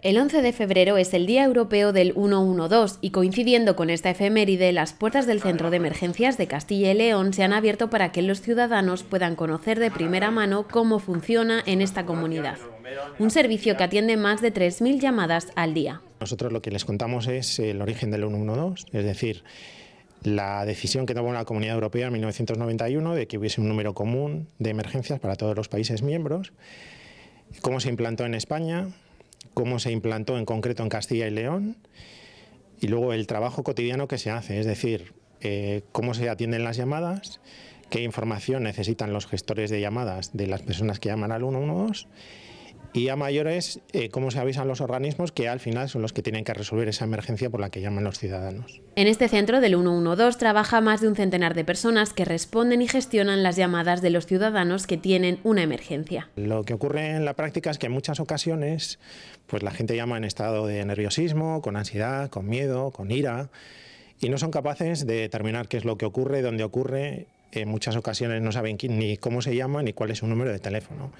El 11 de febrero es el Día Europeo del 112 y coincidiendo con esta efeméride, las puertas del Centro de Emergencias de Castilla y León se han abierto para que los ciudadanos puedan conocer de primera mano cómo funciona en esta comunidad. Un servicio que atiende más de 3.000 llamadas al día. Nosotros lo que les contamos es el origen del 112, es decir, la decisión que tomó la Comunidad Europea en 1991 de que hubiese un número común de emergencias para todos los países miembros, cómo se implantó en España, cómo se implantó en concreto en Castilla y León y luego el trabajo cotidiano que se hace, es decir, eh, cómo se atienden las llamadas, qué información necesitan los gestores de llamadas de las personas que llaman al 112 y a mayores eh, cómo se avisan los organismos que al final son los que tienen que resolver esa emergencia por la que llaman los ciudadanos. En este centro del 112 trabaja más de un centenar de personas que responden y gestionan las llamadas de los ciudadanos que tienen una emergencia. Lo que ocurre en la práctica es que en muchas ocasiones pues la gente llama en estado de nerviosismo, con ansiedad, con miedo, con ira y no son capaces de determinar qué es lo que ocurre, dónde ocurre. En muchas ocasiones no saben ni cómo se llama ni cuál es su número de teléfono.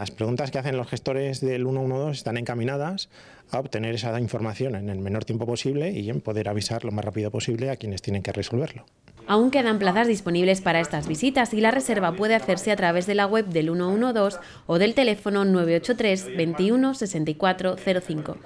Las preguntas que hacen los gestores del 112 están encaminadas a obtener esa información en el menor tiempo posible y en poder avisar lo más rápido posible a quienes tienen que resolverlo. Aún quedan plazas disponibles para estas visitas y la reserva puede hacerse a través de la web del 112 o del teléfono 983 21 64 05.